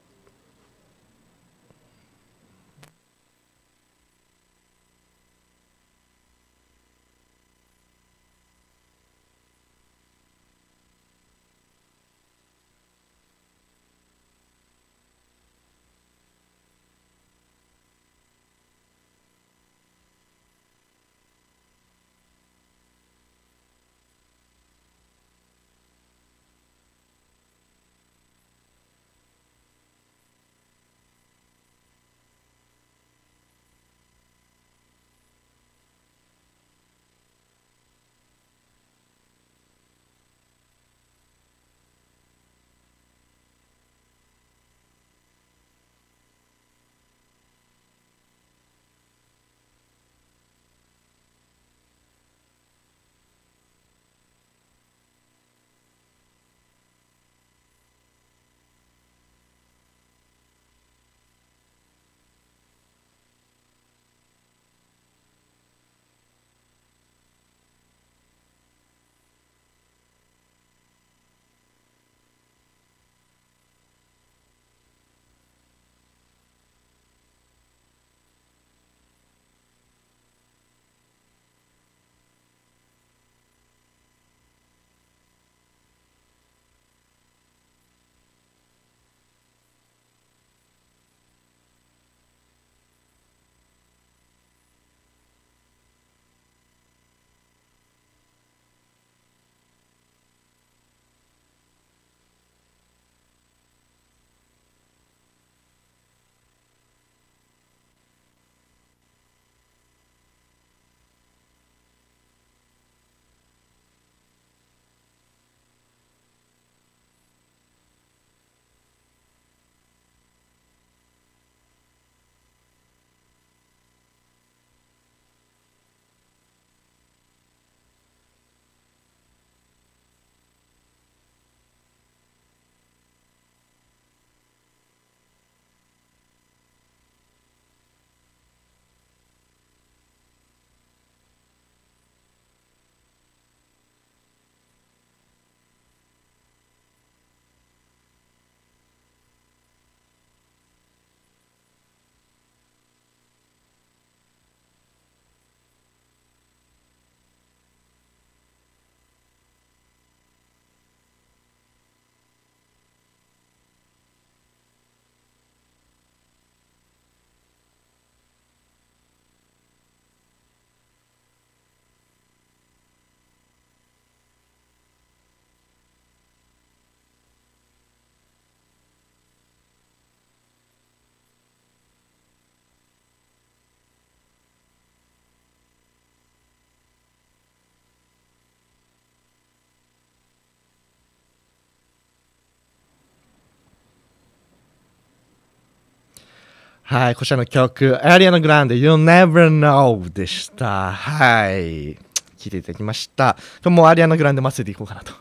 A: はい、こちらの曲、アリアのグランド、You Never Know でした。はい、聴いていただきました。今日もアリアのグランデっりでいこうかなと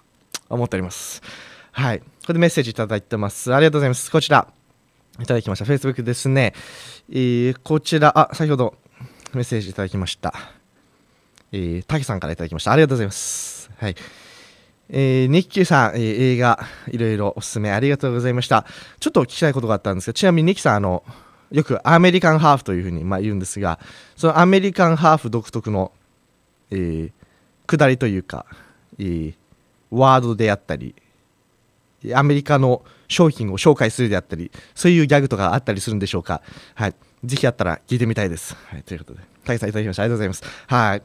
A: 思っております。はい、ここでメッセージいただいてます。ありがとうございます。こちら、いただきました。Facebook ですね。えー、こちら、あ、先ほどメッセージいただきました。えー、たけさんからいただきました。ありがとうございます。はい。えー、ニッキーさん、えー、映画、いろいろおすすめありがとうございました。ちょっと聞きたいことがあったんですが、ちなみにニッキーさん、あの、よくアメリカンハーフというふうにまあ言うんですがそのアメリカンハーフ独特の、えー、下りというか、えー、ワードであったりアメリカの商品を紹介するであったりそういうギャグとかあったりするんでしょうか、はい、ぜひあったら聞いてみたいです、はい、ということで滝さんいただきましたありがとうございますはい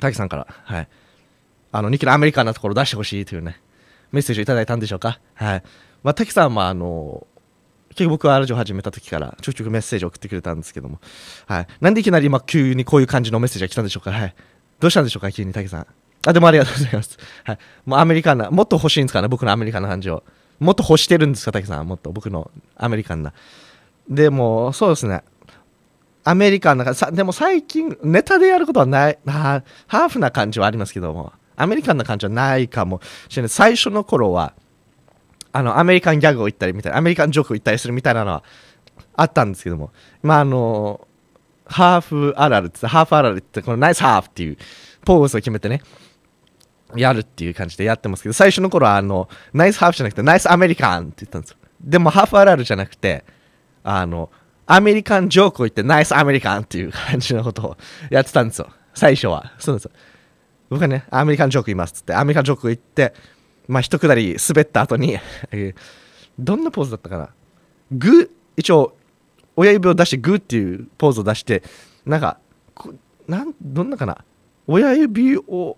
A: 滝さんから、はい、あの2キロアメリカンなところ出してほしいというねメッセージをいただいたんでしょうかはい、まあ、滝さんはあの結局僕はラジオ始めた時からちょくちょくメッセージを送ってくれたんですけども、はい、なんでいきなり今急にこういう感じのメッセージが来たんでしょうか、はい、どうしたんでしょうか急に竹さんあでもありがとうございます、はい、もうアメリカンなもっと欲しいんですかね僕のアメリカンな感じをもっと欲してるんですか竹さんもっと僕のアメリカンなでもそうですねアメリカンなさでも最近ネタでやることはないハーフな感じはありますけどもアメリカンな感じはないかもしれない最初の頃はあのアメリカンギャグを言ったりみたいなアメリカンジョークを言ったりするみたいなのはあったんですけどもまああのハーフあるあるってハーフあるあるってこのナイスハーフっていうポーズを決めてねやるっていう感じでやってますけど最初の頃はあのナイスハーフじゃなくてナイスアメリカンって言ったんですよでもハーフあるあるじゃなくてあのアメリカンジョークを言ってナイスアメリカンっていう感じのことをやってたんですよ最初はそうです僕はねアメリカンジョーク言いますっつってアメリカンジョーク言ってまあ、一くだり滑った後にどんなポーズだったかなグー、一応、親指を出してグーっていうポーズを出して、なんか、なんどんなかな親指を、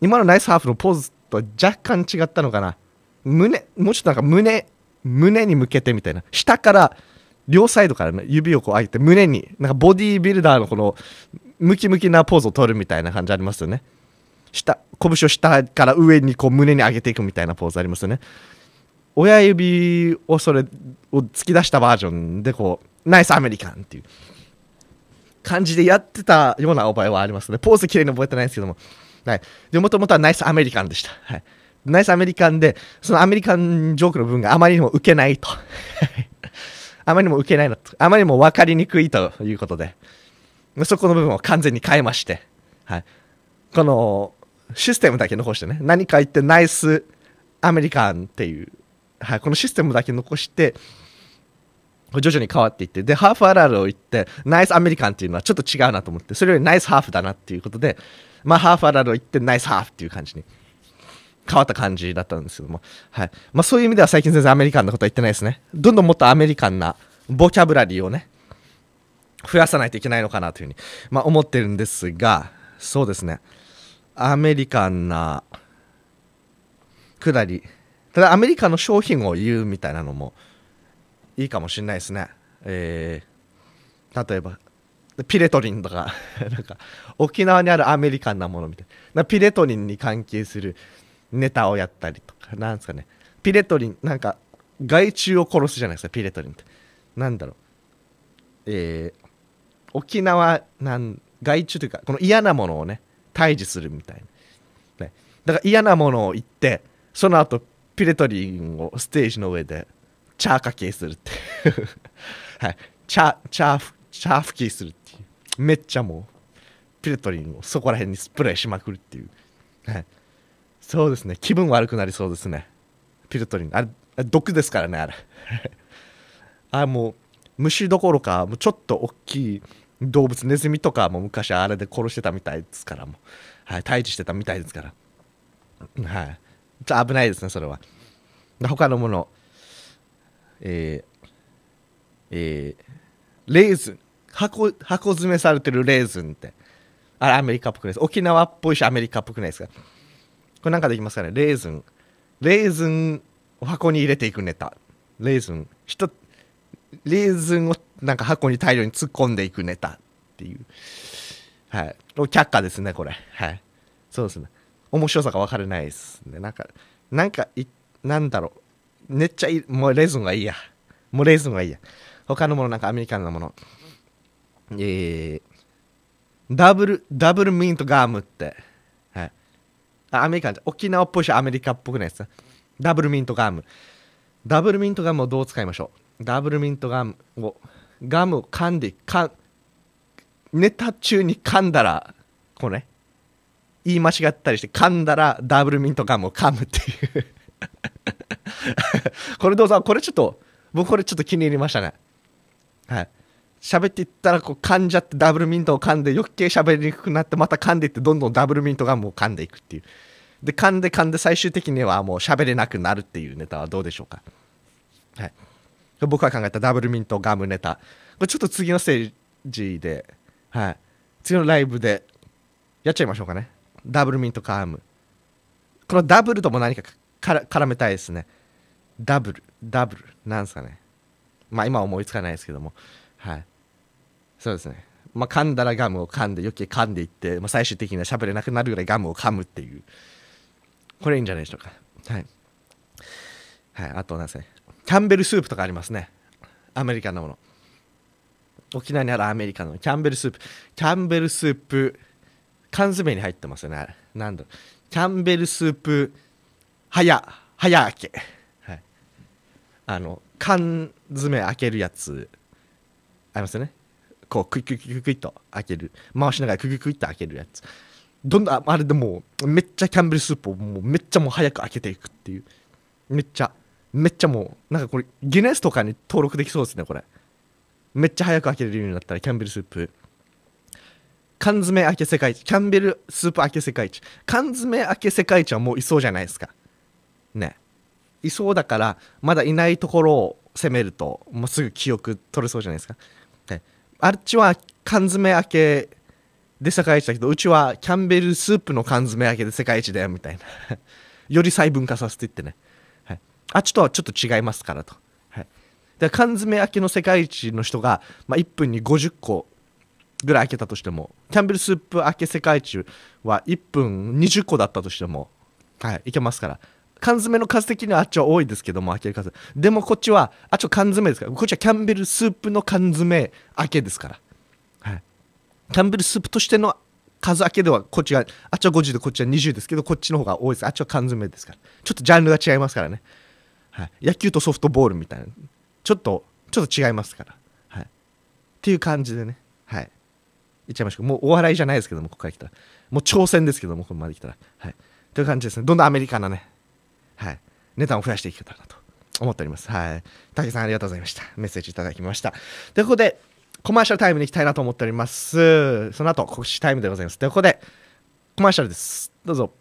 A: 今のナイスハーフのポーズと若干違ったのかな胸、もうちょっとなんか胸、胸に向けてみたいな。下から、両サイドからね、指をこう開いて、胸に、なんかボディービルダーのこの、ムキムキなポーズを取るみたいな感じありますよね。下拳を下から上にこう胸に上げていくみたいなポーズありますよね親指をそれを突き出したバージョンでこうナイスアメリカンっていう感じでやってたような覚えはありますねポーズ綺麗に覚えてないんですけどもはいでもともとはナイスアメリカンでしたはいナイスアメリカンでそのアメリカンジョークの部分があまりにも受けないと あまりにも受けないのとあまりにも分かりにくいということでそこの部分を完全に変えましてはいこのシステムだけ残してね、何か言ってナイスアメリカンっていう、はい、このシステムだけ残して、徐々に変わっていって、で、ハーフあるあるを言って、ナイスアメリカンっていうのはちょっと違うなと思って、それよりナイスハーフだなっていうことで、まあ、ハーフあるあるを言って、ナイスハーフっていう感じに変わった感じだったんですけども、はいまあ、そういう意味では最近全然アメリカンなことは言ってないですね。どんどんもっとアメリカンなボキャブラリーをね、増やさないといけないのかなというふうに、まあ、思ってるんですが、そうですね。アメリカンなくだりただアメリカの商品を言うみたいなのもいいかもしれないですね、えー、例えばピレトリンとか なんか沖縄にあるアメリカンなものみたいなピレトリンに関係するネタをやったりとかなんですかねピレトリンなんか害虫を殺すじゃないですかピレトリンってなんだろうえー、沖縄なん害虫というかこの嫌なものをね退治するみたいな、ね、だから嫌なものを言ってその後ピレトリンをステージの上でチャーかけするって はい、チャチャーフチャーフキーするっていうめっちゃもうピレトリンをそこら辺にスプレーしまくるっていう、はい、そうですね気分悪くなりそうですねピレトリンあれ毒ですからねあれ あもう虫どころかもうちょっと大きい動物ネズミとかも昔あれで殺してたみたいですからもはい退治してたみたいですからはい危ないですねそれは他のものえー、えー、レーズン箱箱詰めされてるレーズンってあれアメリカっぽくないです沖縄っぽいしアメリカっぽくないですかこれなんかできますかねレーズンレーズンを箱に入れていくネタレーズン人レーズンをなんか箱に大量に突っ込んでいくネタっていう。はい。却下ですね、これ。はい。そうですね。面白さが分からないですね。なんか、なんかい、なんだろう。めっちゃいい。もうレズンがいいや。もうレズンがいいや。他のもの、なんかアメリカンなもの。えー、ダブル、ダブルミントガームって。はい。あアメリカンじゃ、沖縄っぽいし、アメリカっぽくないですダブルミントガーム。ダブルミントガムをどう使いましょうダブルミントガムをガム噛んでかんネタ中に噛んだらこうね言い間違ったりして噛んだらダブルミントガムを噛むっていう これどうぞこれちょっと僕これちょっと気に入りましたねはい喋っていったらこう噛んじゃってダブルミントを噛んで余計喋りにくくなってまた噛んでいってどんどんダブルミントガムを噛んでいくっていうで噛んで噛んで最終的にはもう喋れなくなるっていうネタはどうでしょうかはい僕が考えたダブルミントガムネタ。これちょっと次のステージで、はい。次のライブでやっちゃいましょうかね。ダブルミントガム。このダブルとも何かから絡めたいですね。ダブル、ダブル、なんですかね。まあ今思いつかないですけども。はい。そうですね。まあ噛んだらガムを噛んで、余計噛んでいって、まあ最終的には喋れなくなるぐらいガムを噛むっていう。これいいんじゃないでしょうか。はい。はい、あとなんですね。キャンベルスープとかありますねアメリカのもの沖縄にあるアメリカのキャンベルスープキャンベルスープ缶詰に入ってますよねなんだろうキャンベルスープ早早開け、はい、あの缶詰開けるやつありますよねこうクイクイクイクイと開ける回しながらクイクイと開けるやつどんどんあれでもめっちゃキャンベルスープをもうめっちゃもう早く開けていくっていうめっちゃめっちゃもうなんかこれギネスとかに登録できそうですねこれめっちゃ早く開けれるようになったらキャンベルスープ缶詰明け世界一キャンベルスープ明け世界一缶詰明け世界一はもういそうじゃないですかねいそうだからまだいないところを攻めるともうすぐ記憶取れそうじゃないですか、ね、あっちは缶詰明けで世界一だけどうちはキャンベルスープの缶詰明けで世界一だよみたいなより細分化させていってねあっちとはちょっと違いますからと、はい、缶詰開けの世界一の人が、まあ、1分に50個ぐらい開けたとしてもキャンベルスープ開け世界一は1分20個だったとしても、はい、いけますから缶詰の数的にはあっちは多いですけども開ける数でもこっちはあちは缶詰ですからこっちはキャンベルスープの缶詰開けですから、はい、キャンベルスープとしての数開けではこっちがあっちは50でこっちは20ですけどこっちの方が多いですあっちは缶詰ですからちょっとジャンルが違いますからねはい、野球とソフトボールみたいなちょっとちょっと違いますから、はい、っていう感じでねはい言っちゃいましたもうお笑いじゃないですけどもここから来たらもう挑戦ですけどもここまで来たらはいという感じですねどんどんアメリカのねはいネタを増やしていけたらと思っておりますはい武さんありがとうございましたメッセージいただきましたでここでコマーシャルタイムに行きたいなと思っておりますその後告知タイムでございますでここでコマーシャルですどうぞ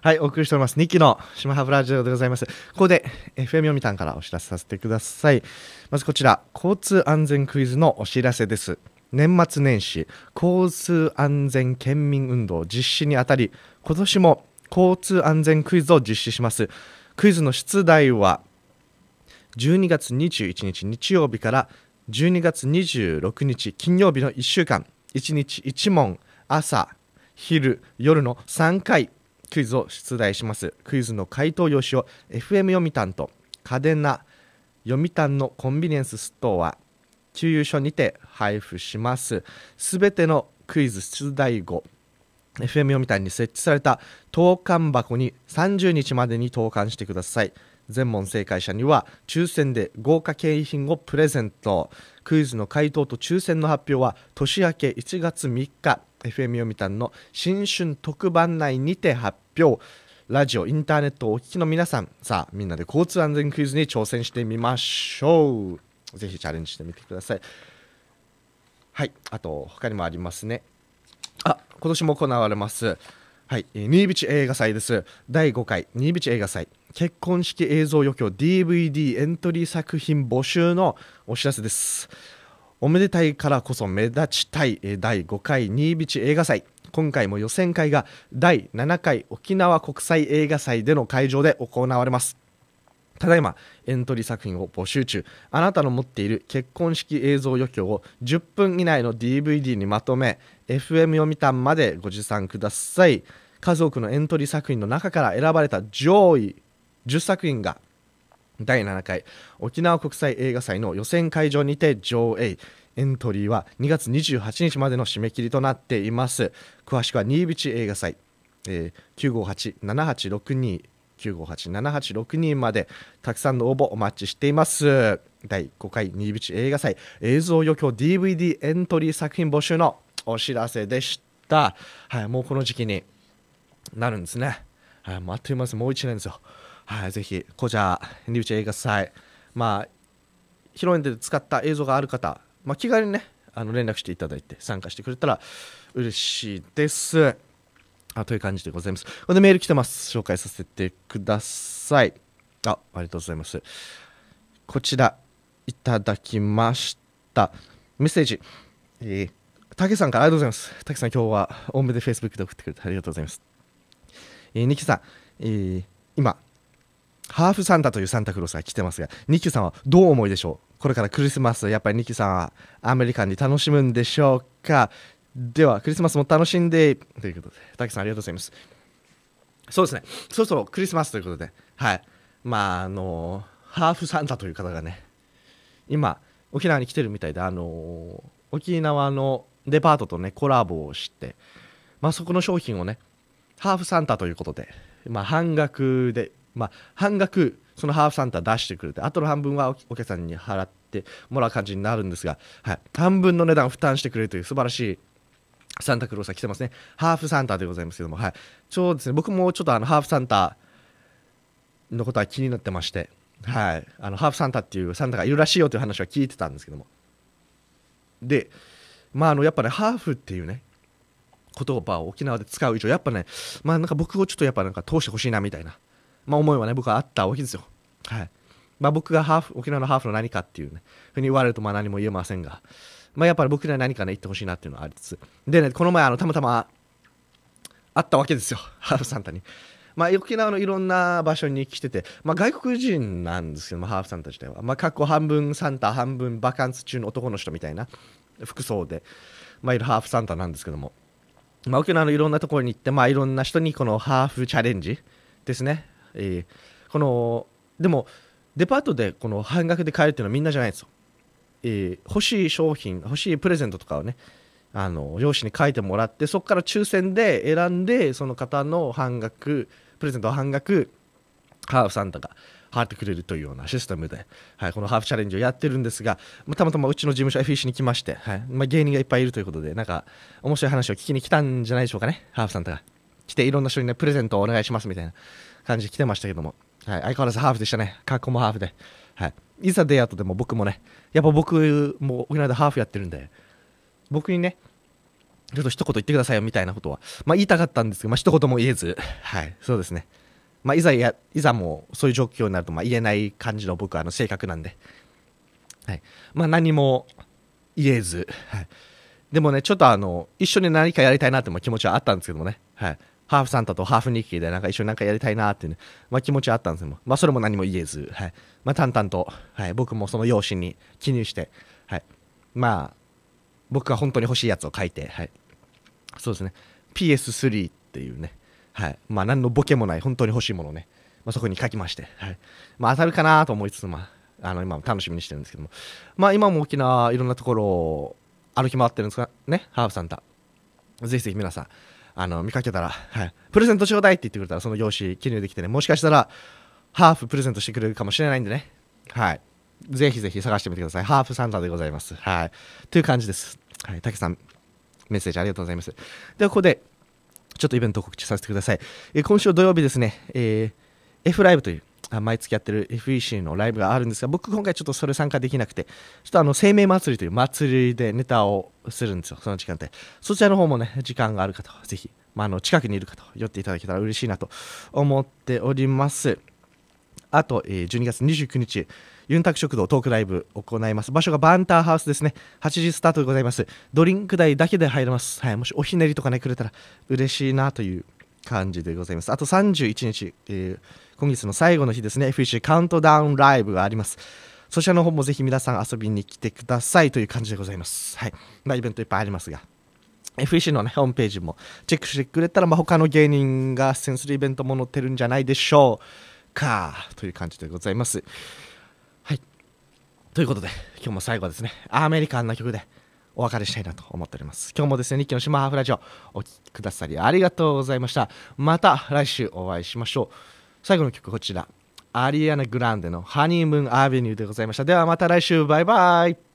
A: はい、お送りしております。2期の島ハブラジオでございます。ここで FM 読んからお知らせさせてください。まずこちら、交通安全クイズのお知らせです。年末年始、交通安全県民運動実施にあたり、今年も交通安全クイズを実施します。クイズの出題は、12月21日日曜日から12月26日金曜日の1週間、1日1問、朝、昼、夜の3回クイズを出題しますクイズの回答用紙を FM 読谷と家電な読谷のコンビニエンスストア給油所にて配布しますすべてのクイズ出題後 FM 読谷に設置された投函箱に30日までに投函してください全問正解者には抽選で豪華景品をプレゼントクイズの回答と抽選の発表は年明け1月3日 FM 読谷の新春特番内にて発表ラジオインターネットをお聞きの皆さんさあみんなで交通安全クイズに挑戦してみましょうぜひチャレンジしてみてくださいはいあと他にもありますねあ今年も行われますはい、新淵映画祭です。第5回新淵映画祭結婚式映像余興 DVD エントリー作品募集のお知らせです。おめでたいからこそ目立ちたい第5回新淵映画祭今回も予選会が第7回沖縄国際映画祭での会場で行われますただいまエントリー作品を募集中あなたの持っている結婚式映像余興を10分以内の DVD にまとめ FM 読谷までご持参ください数多くのエントリー作品の中から選ばれた上位10作品が第7回沖縄国際映画祭の予選会場にて上映エントリーは2月28日までの締め切りとなっています詳しくは新淵映画祭、えー、9587862 958-7862までたくさんの応募お待ちしています第5回新淵映画祭映像余興 DVD エントリー作品募集のお知らせでしたはいもうこの時期になるんですねはい、待あっという間ですもう1年ですよはい、ぜひ、こちら、リューチェ映画祭、まあ、披露宴で使った映像がある方、まあ、気軽にね、あの連絡していただいて、参加してくれたら嬉しいです。あという感じでございます。これでメール来てます。紹介させてください。あ、ありがとうございます。こちら、いただきました。メッセージ、えー、たけさんからありがとうございます。たけさん、今日は多めで Facebook で送ってくれてありがとうございます。えー、ニさん、えー、今、ハーフサンタというサンタクロースが来てますが、ニキさんはどう思いでしょうこれからクリスマス、やっぱりニキさんはアメリカンに楽しむんでしょうかでは、クリスマスも楽しんで、ということで、けさんありがとうございます。そうですね、そろそろクリスマスということで、はい。まあ、あのハーフサンタという方がね、今、沖縄に来てるみたいで、あの沖縄のデパートとね、コラボをして、まあ、そこの商品をね、ハーフサンタということで、まあ、半額でまあ、半額そのハーフサンタ出してくれてあとの半分はお客さんに払ってもらう感じになるんですが、はい、半分の値段を負担してくれるという素晴らしいサンタクロースは来てますねハーフサンタでございますけども、はい、ちょうですね僕もちょっとあのハーフサンタのことは気になってまして、はい、あのハーフサンタっていうサンタがいるらしいよという話は聞いてたんですけどもでまああのやっぱねハーフっていうね言葉を沖縄で使う以上やっぱねまあなんか僕をちょっとやっぱなんか通してほしいなみたいなまあ、思いはね僕はあったわけですよ。はいまあ、僕がハーフ沖縄のハーフの何かっていうねふうに言われるとまあ何も言えませんが、まあ、やっぱり僕には何かね言ってほしいなっていうのはありつつでねこの前あのたまたま会ったわけですよ ハーフサンタに。まあ、沖縄のいろんな場所に来てて、まあ、外国人なんですけど、まハーフサンタ自体は、まあ、過去半分サンタ半分バカンス中の男の人みたいな服装で、まあ、いるハーフサンタなんですけども、まあ、沖縄のいろんなところに行って、まあ、いろんな人にこのハーフチャレンジですねえー、このでもデパートでこの半額で買えるっていうのはみんなじゃないんですよ、えー、欲しい商品欲しいプレゼントとかをねあの用紙に書いてもらってそこから抽選で選んでその方の半額プレゼント半額ハーフさんとか払ってくれるというようなシステムで、はい、このハーフチャレンジをやってるんですが、まあ、たまたまうちの事務所 FEC に来まして、はいまあ、芸人がいっぱいいるということでなんか面白い話を聞きに来たんじゃないでしょうかねハーフさんとか来ていろんな人にねプレゼントをお願いしますみたいな感じで来てましたけども、はい、相変わらずハーフでしたね格好もハーフで、はい、いざ出会うとでも僕もねやっぱ僕も沖縄でハーフやってるんで僕にねちょっと一言言ってくださいよみたいなことは、まあ、言いたかったんですけど、まあ一言も言えず、はい、そうですね。まあ、いざや、いざもそういう状況になると、まあ、言えない感じの僕はあの性格なんで、はい。まあ、何も言えず、はい。でもね、ちょっとあの、一緒に何かやりたいなっても気持ちはあったんですけどもね、はい。ハーフサンタとハーフ日記でなんか一緒になんかやりたいなっていうね、まあ、気持ちはあったんですよ。まあ、それも何も言えず、はい。まあ、淡々と、はい、僕もその用紙に記入して、はい。まあ、僕が本当に欲しいやつを書いて、はい。そうですね。PS3 っていうね、はい。まあ、何のボケもない、本当に欲しいものをね、まあ、そこに書きまして、はい。まあ、当たるかなと思いつつ、まあ、あの、今も楽しみにしてるんですけども、まあ、今も沖縄、いろんなところを歩き回ってるんですが、ね、ハーフサンタ。ぜひぜひ皆さん、あの見かけたら、はい、プレゼントちょうだいって言ってくれたらその業種記入できてねもしかしたらハーフプレゼントしてくれるかもしれないんでねはいぜひぜひ探してみてくださいハーフサンタでございますはいという感じですはいたけさんメッセージありがとうございますではここでちょっとイベント告知させてください、え今週土曜日ですね、えー、F ライブという毎月やってる FEC のライブがあるんですが僕今回ちょっとそれ参加できなくてちょっとあの生命祭りという祭りでネタをするんですよその時間でそちらの方もね時間がある方はぜひ、まあ、近くにいる方寄っていただけたら嬉しいなと思っておりますあと、え12月29日ユンタク食堂トークライブ行います。場所がバンターハウスですね。8時スタートでございます。ドリンク代だけで入れます。はい、もしおひねりとかね、くれたら嬉しいなという感じでございます。あと31日、えー今月の最後の日ですね、FEC カウントダウンライブがあります。そちらの方もぜひ皆さん遊びに来てくださいという感じでございます。はい。まあ、イベントいっぱいありますが。FEC の、ね、ホームページもチェックしてくれたら、まあ、他の芸人が出演するイベントも載ってるんじゃないでしょうかという感じでございます。はい。ということで、今日も最後はですね、アメリカンな曲でお別れしたいなと思っております。今日もですね、日記の島ハーフラジオお聴きくださりありがとうございました。また来週お会いしましょう。最後の曲こちらアリアナ・グランデの「ハニームーン・アベニュー」でございましたではまた来週バイバイ